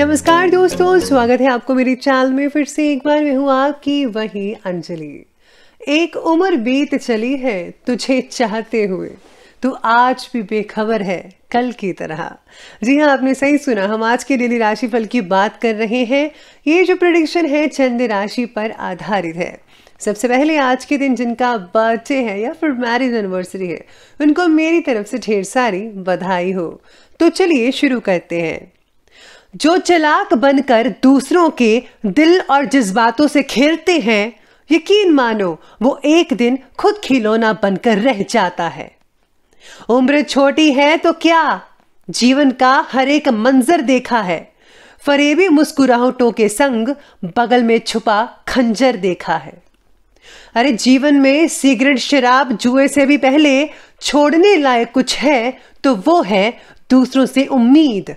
नमस्कार दोस्तों स्वागत है आपको मेरी चैनल में फिर से एक बार मैं हूँ आपकी वही अंजलि एक उम्र बीत चली है तुझे चाहते हुए तो आज भी बेखबर है कल की तरह जी हाँ आपने सही सुना हम आज के डेली राशि फल की बात कर रहे हैं ये जो प्रडिक्शन है चंद्र राशि पर आधारित है सबसे पहले आज के दिन जिनका बर्थडे है या फिर मैरिज एनिवर्सरी है उनको मेरी तरफ से ढेर सारी बधाई हो तो चलिए शुरू करते हैं जो चलाक बनकर दूसरों के दिल और जज्बातों से खेलते हैं यकीन मानो वो एक दिन खुद खिलौना बनकर रह जाता है उम्र छोटी है तो क्या जीवन का हर एक मंजर देखा है फरेबी मुस्कुराहटों के संग बगल में छुपा खंजर देखा है अरे जीवन में सिगरेट शराब जुए से भी पहले छोड़ने लायक कुछ है तो वो है दूसरों से उम्मीद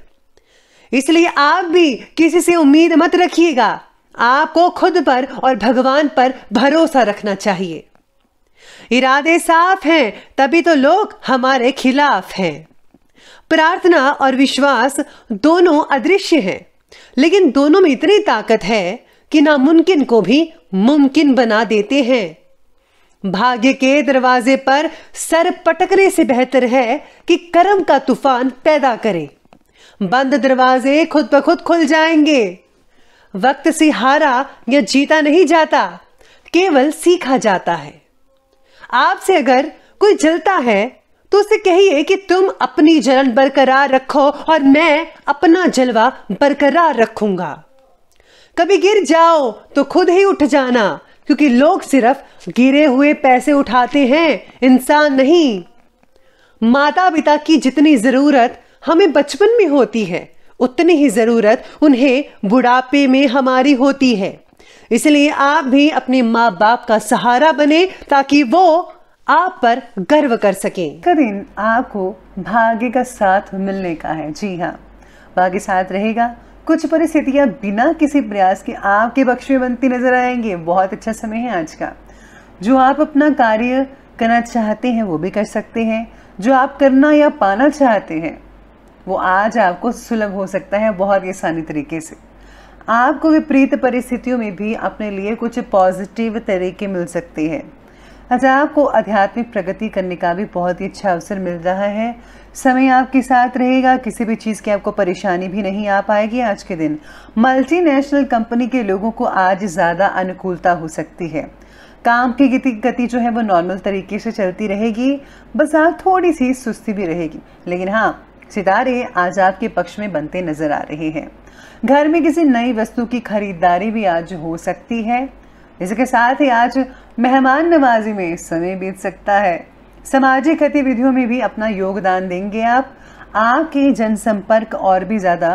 इसलिए आप भी किसी से उम्मीद मत रखिएगा आपको खुद पर और भगवान पर भरोसा रखना चाहिए इरादे साफ हैं तभी तो लोग हमारे खिलाफ हैं प्रार्थना और विश्वास दोनों अदृश्य हैं लेकिन दोनों में इतनी ताकत है कि नामुमकिन को भी मुमकिन बना देते हैं भाग्य के दरवाजे पर सर पटकने से बेहतर है कि कर्म का तूफान पैदा करें बंद दरवाजे खुद ब खुद खुल जाएंगे वक्त से हारा या जीता नहीं जाता केवल सीखा जाता है आपसे अगर कोई जलता है तो उसे कहिए कि तुम अपनी जलन बरकरार रखो और मैं अपना जलवा बरकरार रखूंगा कभी गिर जाओ तो खुद ही उठ जाना क्योंकि लोग सिर्फ गिरे हुए पैसे उठाते हैं इंसान नहीं माता पिता की जितनी जरूरत हमें बचपन में होती है उतनी ही ज़रूरत उन्हें बुढ़ापे में हमारी होती है इसलिए आप भी अपने माँ बाप का सहारा बने ताकि वो आप पर गर्व कर सकें करीन आपको भाग्य का साथ मिलने का है जी हाँ भाग्य साथ रहेगा कुछ परिस्थितियाँ बिना किसी प्रयास के आपके बक्ष में बनती नजर आएंगे बहुत अच्छा समय है आज का जो आप अपना कार्य करना चाहते हैं वो भी कर सकते हैं जो आप करना या पाना चाहते हैं वो आज आपको सुलभ हो सकता है बहुत ही आसानी तरीके से आपको विपरीत परिस्थितियों में भी अपने लिए कुछ पॉजिटिव तरीके मिल सकते हैं आज अच्छा, आपको आध्यात्मिक प्रगति करने का भी बहुत ही अच्छा अवसर मिल रहा है समय आपके साथ रहेगा किसी भी चीज़ की आपको परेशानी भी नहीं आ पाएगी आज के दिन मल्टीनेशनल कंपनी के लोगों को आज ज़्यादा अनुकूलता हो सकती है काम की गति गति जो है वो नॉर्मल तरीके से चलती रहेगी बस आप थोड़ी सी सुस्ती भी रहेगी लेकिन हाँ सितारे आज आपके पक्ष में बनते नजर आ रहे हैं घर में किसी नई वस्तु की खरीदारी भी आज हो सकती है इसके साथ ही आज मेहमान नवाजी में समय बीत सकता है सामाजिक गतिविधियों में भी अपना योगदान देंगे आप आपके जनसंपर्क और भी ज़्यादा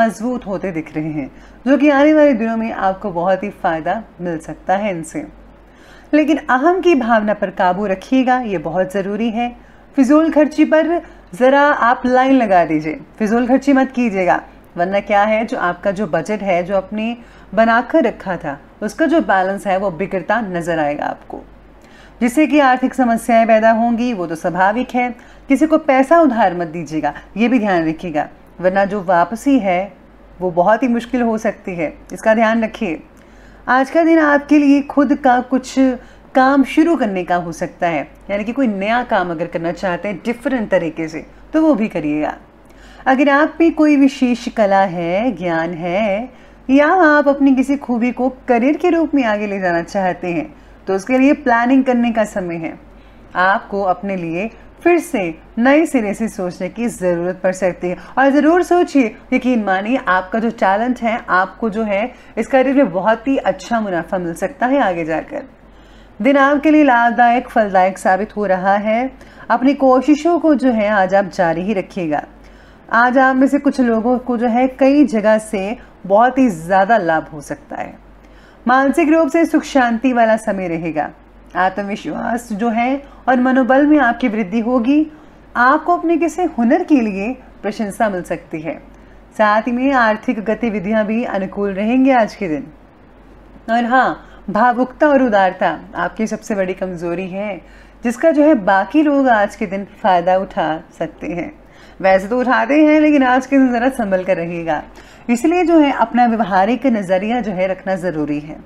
मजबूत होते दिख रहे हैं जो कि आने वाले दिनों में आपको बहुत ही फ़ायदा मिल सकता है इनसे लेकिन अहम की भावना पर काबू रखिएगा ये बहुत ज़रूरी है फिजूल खर्ची पर ज़रा आप लाइन लगा दीजिए फिजूल खर्ची मत कीजिएगा वरना क्या है जो आपका जो बजट है जो आपने बनाकर रखा था उसका जो बैलेंस है वो बिगड़ता नज़र आएगा आपको जिससे कि आर्थिक समस्याएं पैदा होंगी वो तो स्वाभाविक है किसी को पैसा उधार मत दीजिएगा ये भी ध्यान रखिएगा वरना जो वापसी है वो बहुत ही मुश्किल हो सकती है इसका ध्यान रखिए आज का दिन आपके लिए खुद का कुछ काम शुरू करने का हो सकता है यानी कि कोई नया काम अगर करना चाहते हैं डिफरेंट तरीके से तो वो भी करिएगा अगर आप में कोई विशेष कला है ज्ञान है या आप अपनी किसी खूबी को करियर के रूप में आगे ले जाना चाहते हैं तो उसके लिए प्लानिंग करने का समय है आपको अपने लिए फिर से नए सिरे से सोचने की ज़रूरत पड़ सकती है और ज़रूर सोचिए यकीन मानिए आपका जो टैलेंट है आपको जो है इस करियर में बहुत ही अच्छा मुनाफा मिल सकता है आगे जाकर दिन आपके लिए लाभदायक फलदायक साबित हो रहा है अपनी कोशिशों को जो है आज आप जारी ही रखिएगा आज आप में से कुछ लोगों को जो है कई जगह से बहुत ही ज़्यादा लाभ हो सकता है मानसिक रूप से सुख शांति वाला समय रहेगा आत्मविश्वास जो है और मनोबल में आपकी वृद्धि होगी आपको अपने किसी हुनर के लिए प्रशंसा मिल सकती है साथ ही में आर्थिक गतिविधियां भी अनुकूल रहेंगे आज के दिन और हाँ भावुकता और उदारता आपकी सबसे बड़ी कमज़ोरी है जिसका जो है बाकी लोग आज के दिन फ़ायदा उठा सकते हैं वैसे तो उठाते हैं लेकिन आज के दिन ज़रा संभल कर रहिएगा इसलिए जो है अपना व्यवहारिक नज़रिया जो है रखना ज़रूरी है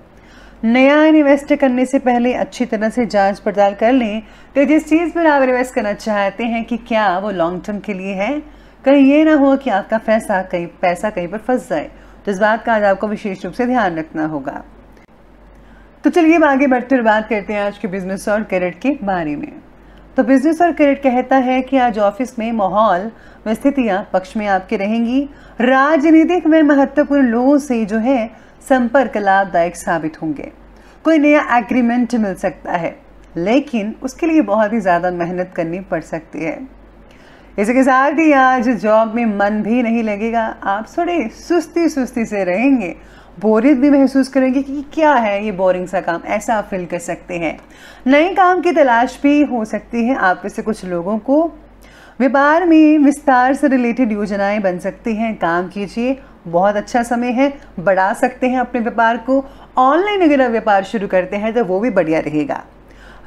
नया इन्वेस्ट करने से पहले अच्छी तरह से जांच पड़ताल कर लें तो जिस चीज़ पर आप इन्वेस्ट करना चाहते हैं कि क्या वो लॉन्ग टर्म के लिए है कहीं ये ना हो कि आपका पैसा कहीं पैसा कहीं पर फंस जाए तो इस बात का आज आपको विशेष रूप से ध्यान रखना होगा तो चलिए हम आगे बढ़ते हुए बात करते हैं आज के बिजनेस और करियर के बारे में तो बिजनेस और करियर कहता है कि आज ऑफिस में माहौल व स्थितियाँ पक्ष में आपके रहेंगी राजनीतिक में महत्वपूर्ण लोगों से जो है संपर्क लाभदायक साबित होंगे कोई नया एग्रीमेंट मिल सकता है लेकिन उसके लिए बहुत ही ज़्यादा मेहनत करनी पड़ सकती है इसी के साथ ही आज जॉब में मन भी नहीं लगेगा आप थोड़े सुस्ती सुस्ती से रहेंगे बोरियत भी महसूस करेंगे कि क्या है ये बोरिंग सा काम ऐसा आप फील कर सकते हैं नए काम की तलाश भी हो सकती है आप में से कुछ लोगों को व्यापार में विस्तार से रिलेटेड योजनाएं बन सकती हैं काम कीजिए बहुत अच्छा समय है बढ़ा सकते हैं अपने व्यापार को ऑनलाइन अगर आप व्यापार शुरू करते हैं तो वो भी बढ़िया रहेगा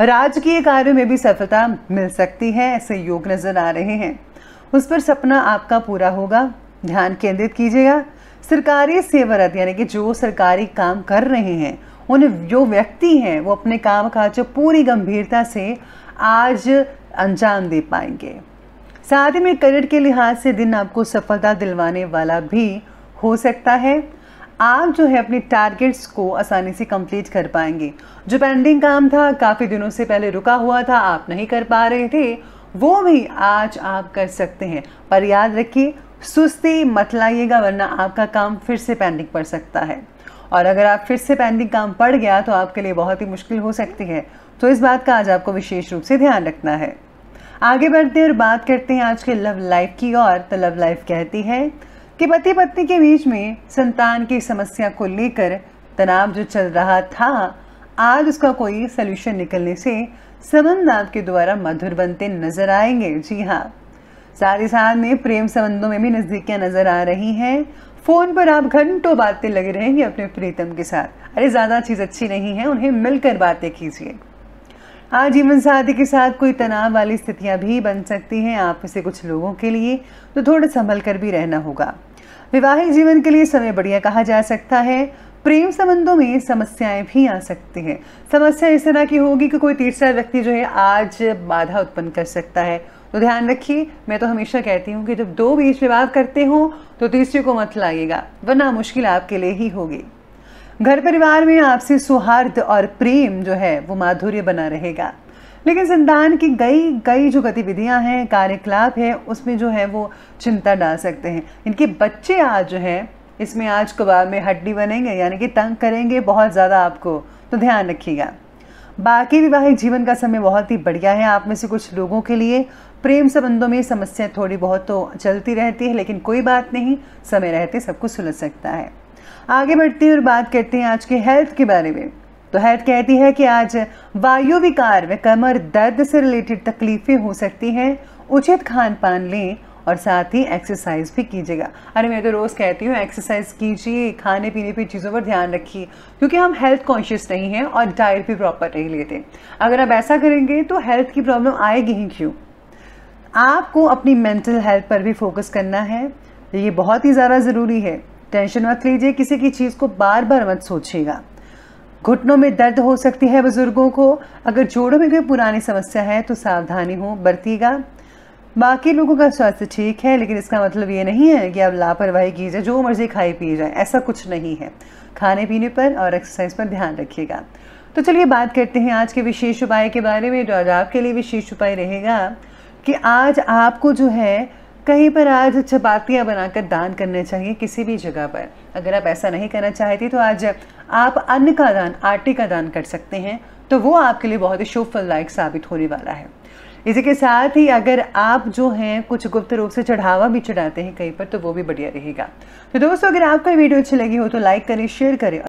राजकीय कार्यों में भी सफलता मिल सकती है ऐसे योग नज़र आ रहे हैं उस पर सपना आपका पूरा होगा ध्यान केंद्रित कीजिएगा सरकारी सेवरत यानी कि जो सरकारी काम कर रहे हैं उन जो व्यक्ति हैं वो अपने काम काज पूरी गंभीरता से आज अंजाम दे पाएंगे साथ ही में करियर के लिहाज से दिन आपको सफलता दिलवाने वाला भी हो सकता है आप जो है अपने टारगेट्स को आसानी से कंप्लीट कर पाएंगे जो पेंडिंग काम था काफ़ी दिनों से पहले रुका हुआ था आप नहीं कर पा रहे थे वो भी आज आप कर सकते हैं पर याद रखिए सुस्ती मत लाइएगा वरना आपका काम फिर से पेंडिंग पड़ सकता है और अगर आप फिर से पेंडिंग काम पड़ गया तो आपके लिए बहुत ही मुश्किल हो सकती है तो इस बात का आज आपको विशेष रूप से ध्यान रखना है आगे बढ़ते और बात करते हैं आज के लव लाइफ की और तो लव लाइफ कहती है कि पति पत्नी के बीच में संतान की समस्या को लेकर तनाव जो चल रहा था आज उसका कोई सलूशन निकलने से संबंध आपके द्वारा मधुर बनते नजर आएंगे जी हाँ साथ ही साथ में प्रेम संबंधों में भी नजदीकियां नज़र आ रही हैं फ़ोन पर आप घंटों बातें लगे रहेंगे अपने प्रीतम के साथ अरे ज़्यादा चीज़ अच्छी नहीं है उन्हें मिलकर बातें कीजिए आज जीवन साथी के साथ कोई तनाव वाली स्थितियां भी बन सकती हैं आप से कुछ लोगों के लिए तो थोड़ा संभल कर भी रहना होगा विवाहित जीवन के लिए समय बढ़िया कहा जा सकता है प्रेम संबंधों में समस्याएं भी आ सकती हैं समस्या इस तरह की होगी कि कोई तीसरा व्यक्ति जो है आज बाधा उत्पन्न कर सकता है तो ध्यान रखिए मैं तो हमेशा कहती हूँ कि जब दो बीच में बात करते हो तो तीसरे को मत लाइएगा वरना मुश्किल आपके लिए ही होगी घर परिवार में आपसी सौहार्द और प्रेम जो है वो माधुर्य बना रहेगा लेकिन संतान की गई गई जो गतिविधियां हैं कार्यकलाप है उसमें जो है वो चिंता डाल सकते हैं इनके बच्चे आज जो है इसमें आज कबाब में हड्डी बनेंगे यानी कि तंग करेंगे बहुत ज़्यादा आपको तो ध्यान रखिएगा बाकी विवाहिक जीवन का समय बहुत ही बढ़िया है आप में से कुछ लोगों के लिए प्रेम संबंधों में समस्या थोड़ी बहुत तो चलती रहती है लेकिन कोई बात नहीं समय रहते सब कुछ सुलझ सकता है आगे बढ़ते हैं और बात करते हैं आज के हेल्थ के बारे में तो हेल्थ कहती है कि आज वायु विकार व कमर दर्द से रिलेटेड तकलीफें हो सकती हैं उचित खान पान लें और साथ ही एक्सरसाइज भी कीजिएगा अरे मैं तो रोज़ कहती हूँ एक्सरसाइज कीजिए खाने पीने पर चीज़ों पर ध्यान रखिए क्योंकि हम हेल्थ कॉन्शियस नहीं हैं और डाइट भी प्रॉपर नहीं लेते अगर आप ऐसा करेंगे तो हेल्थ की प्रॉब्लम आएगी ही क्यों आपको अपनी मेंटल हेल्थ पर भी फोकस करना है ये बहुत ही ज़्यादा ज़रूरी है टेंशन मत लीजिए किसी की चीज़ को बार बार मत सोचिएगा घुटनों में दर्द हो सकती है बुज़ुर्गों को अगर जोड़ों में कोई पुरानी समस्या है तो सावधानी हो बरतीगा बाकी लोगों का स्वास्थ्य ठीक है लेकिन इसका मतलब ये नहीं है कि आप लापरवाही कीजिए जो मर्ज़ी खाए पी जाए ऐसा कुछ नहीं है खाने पीने पर और एक्सरसाइज पर ध्यान रखिएगा तो चलिए बात करते हैं आज के विशेष उपाय के बारे में जो आज आपके लिए विशेष उपाय रहेगा कि आज आपको जो है कहीं पर आज चपातियाँ बनाकर दान करने चाहिए किसी भी जगह पर अगर आप ऐसा नहीं करना चाहती तो आज आप अन्न का दान आटे का दान कर सकते हैं तो वो आपके लिए बहुत ही शुभ फलदायक साबित होने वाला है इसी के साथ ही अगर आप जो हैं कुछ गुप्त रूप से चढ़ावा भी चढ़ाते हैं कहीं पर तो वो भी बढ़िया रहेगा तो दोस्तों अगर आपको वीडियो अच्छी लगी हो तो लाइक करें शेयर करें